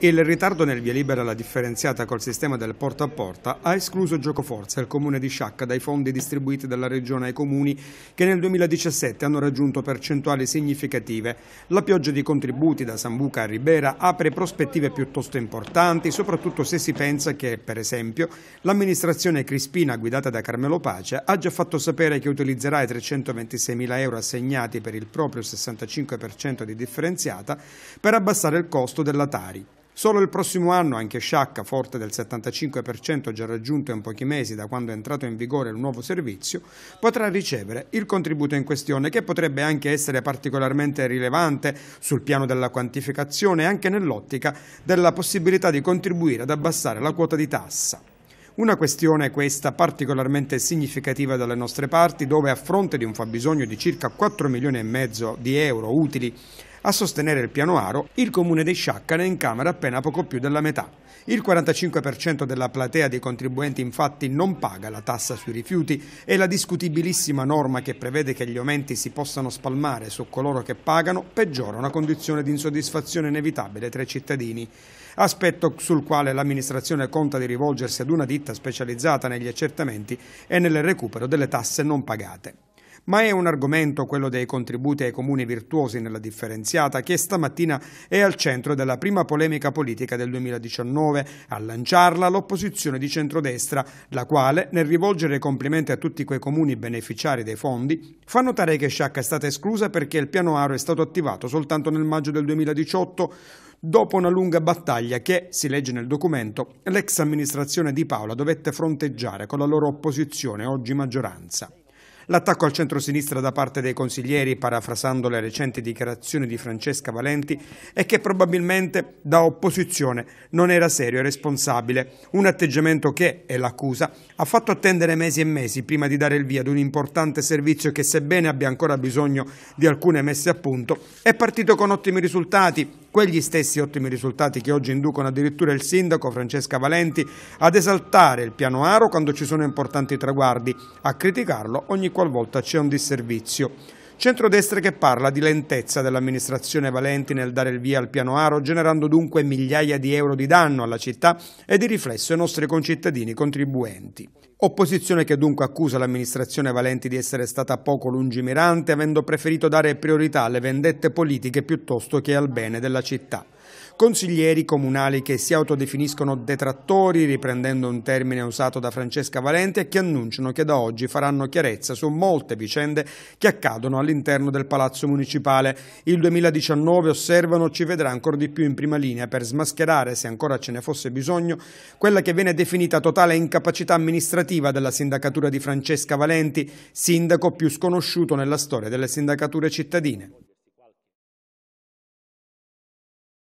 Il ritardo nel via libera alla differenziata col sistema del porta a porta ha escluso Giocoforza, il comune di Sciacca, dai fondi distribuiti dalla regione ai comuni che nel 2017 hanno raggiunto percentuali significative. La pioggia di contributi da Sambuca a Ribera apre prospettive piuttosto importanti, soprattutto se si pensa che, per esempio, l'amministrazione Crispina guidata da Carmelo Pace ha già fatto sapere che utilizzerà i 326 mila euro assegnati per il proprio 65% di differenziata per abbassare il costo della Tari. Solo il prossimo anno anche Sciacca, forte del 75% già raggiunto in pochi mesi da quando è entrato in vigore il nuovo servizio, potrà ricevere il contributo in questione che potrebbe anche essere particolarmente rilevante sul piano della quantificazione e anche nell'ottica della possibilità di contribuire ad abbassare la quota di tassa. Una questione questa particolarmente significativa dalle nostre parti, dove a fronte di un fabbisogno di circa 4 milioni e mezzo di euro utili a sostenere il piano Aro, il comune di Sciacca ne incamera appena poco più della metà. Il 45% della platea dei contribuenti infatti non paga la tassa sui rifiuti e la discutibilissima norma che prevede che gli aumenti si possano spalmare su coloro che pagano peggiora una condizione di insoddisfazione inevitabile tra i cittadini. Aspetto sul quale l'amministrazione conta di rivolgersi ad una ditta specializzata negli accertamenti e nel recupero delle tasse non pagate. Ma è un argomento, quello dei contributi ai comuni virtuosi nella differenziata, che stamattina è al centro della prima polemica politica del 2019. A lanciarla l'opposizione di centrodestra, la quale, nel rivolgere complimenti a tutti quei comuni beneficiari dei fondi, fa notare che Sciacca è stata esclusa perché il piano Aro è stato attivato soltanto nel maggio del 2018 dopo una lunga battaglia che, si legge nel documento, l'ex amministrazione di Paola dovette fronteggiare con la loro opposizione, oggi maggioranza. L'attacco al centro-sinistra da parte dei consiglieri, parafrasando le recenti dichiarazioni di Francesca Valenti, è che probabilmente da opposizione non era serio e responsabile, un atteggiamento che, è l'accusa, ha fatto attendere mesi e mesi prima di dare il via ad un importante servizio che, sebbene abbia ancora bisogno di alcune messe a punto, è partito con ottimi risultati Quegli stessi ottimi risultati che oggi inducono addirittura il sindaco Francesca Valenti ad esaltare il piano Aro quando ci sono importanti traguardi, a criticarlo ogni qualvolta c'è un disservizio. Centrodestra che parla di lentezza dell'amministrazione Valenti nel dare il via al piano Aro, generando dunque migliaia di euro di danno alla città e di riflesso ai nostri concittadini contribuenti. Opposizione che dunque accusa l'amministrazione Valenti di essere stata poco lungimirante, avendo preferito dare priorità alle vendette politiche piuttosto che al bene della città consiglieri comunali che si autodefiniscono detrattori, riprendendo un termine usato da Francesca Valente, e che annunciano che da oggi faranno chiarezza su molte vicende che accadono all'interno del Palazzo Municipale. Il 2019, osservano, ci vedrà ancora di più in prima linea per smascherare, se ancora ce ne fosse bisogno, quella che viene definita totale incapacità amministrativa della sindacatura di Francesca Valenti, sindaco più sconosciuto nella storia delle sindacature cittadine.